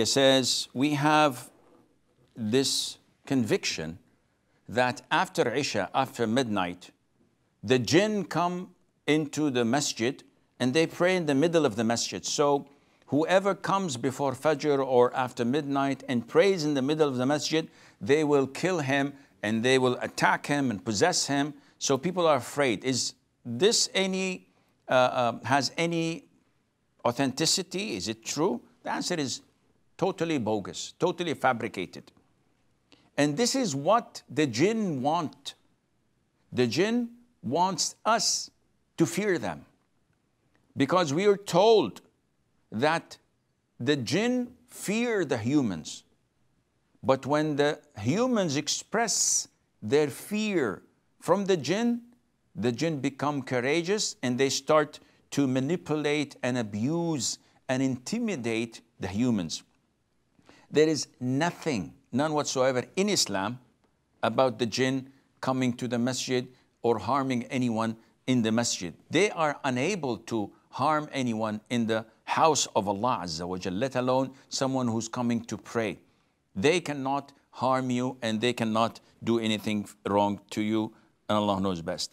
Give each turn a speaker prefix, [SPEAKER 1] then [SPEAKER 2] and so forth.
[SPEAKER 1] It says, we have this conviction that after Isha, after midnight, the jinn come into the masjid and they pray in the middle of the masjid. So whoever comes before Fajr or after midnight and prays in the middle of the masjid, they will kill him and they will attack him and possess him. So people are afraid. Is this any, uh, uh, has any authenticity? Is it true? The answer is totally bogus, totally fabricated. And this is what the jinn want. The jinn wants us to fear them because we are told that the jinn fear the humans. But when the humans express their fear from the jinn, the jinn become courageous and they start to manipulate and abuse and intimidate the humans. There is nothing, none whatsoever, in Islam about the jinn coming to the masjid or harming anyone in the masjid. They are unable to harm anyone in the house of Allah Azza wa Jal, let alone someone who's coming to pray. They cannot harm you and they cannot do anything wrong to you, and Allah knows best.